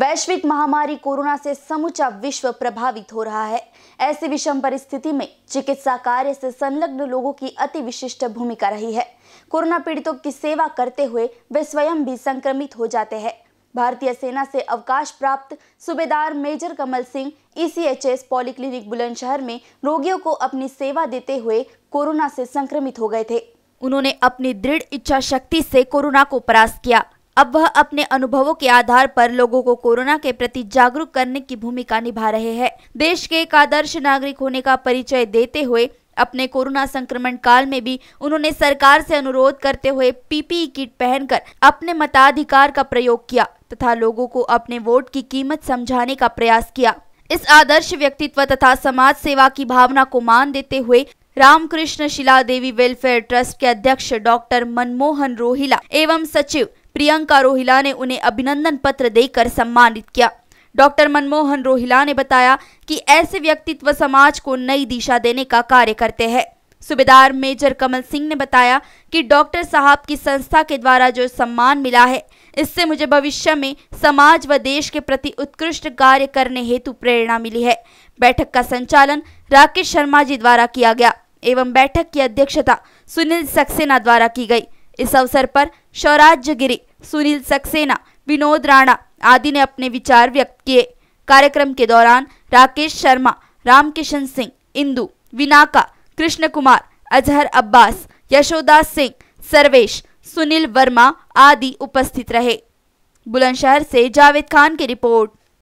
वैश्विक महामारी कोरोना से समूचा विश्व प्रभावित हो रहा है ऐसी विषम परिस्थिति में चिकित्सा कार्य से संलग्न लोगों की अति विशिष्ट भूमिका रही है कोरोना पीड़ितों की सेवा करते हुए वे स्वयं भी संक्रमित हो जाते हैं भारतीय सेना से अवकाश प्राप्त सूबेदार major Kamal Singh ECHS e polyclinic Bulandshahr में रोगियों को अपनी सेवा देते हुए कोरोना से संक्रमित हो गए थे उन्होंने अपनी दृढ़ इच्छा शक्ति से कोरोना को परास्त किया अब वह अपने अनुभवों के आधार पर लोगों को कोरोना के प्रति जागरूक करने की भूमिका निभा रहे हैं देश के एक आदर्श नागरिक होने का परिचय देते हुए अपने कोरोना संक्रमण काल में भी उन्होंने सरकार से अनुरोध करते हुए पीपीई किट पहनकर अपने मताधिकार का प्रयोग किया तथा लोगों को अपने वोट की कीमत समझाने का प्रयास किया इस आदर्श व्यक्तित्व तथा समाज सेवा की भावना को मान देते हुए रामकृष्ण शिला देवी वेलफेयर ट्रस्ट के अध्यक्ष डॉक्टर मनमोहन रोहिला एवं सचिव प्रियंका रोहिला ने उन्हें अभिनंदन पत्र देकर सम्मानित किया डॉक्टर मनमोहन रोहिला ने बताया कि ऐसे व्यक्तित्व समाज को नई दिशा देने का कार्य करते हैं सूबेदार मेजर कमल सिंह ने बताया कि डॉक्टर साहब की संस्था के द्वारा जो सम्मान मिला है इससे मुझे भविष्य में समाज व देश के प्रति उत्कृष्ट कार्य करने हेतु प्रेरणा मिली है बैठक का संचालन राकेश शर्मा जी द्वारा किया गया एवं बैठक की अध्यक्षता सुनील सक्सेना द्वारा की गई इस अवसर पर सौराज्य गिरी सुनील सक्सेना विनोद राणा आदि ने अपने विचार व्यक्त किए कार्यक्रम के दौरान राकेश शर्मा रामकिशन सिंह इंदु विनाका कृष्ण कुमार अजहर अब्बास यशोदा सिंह सर्वेश सुनील वर्मा आदि उपस्थित रहे बुलंदशहर से जावेद खान की रिपोर्ट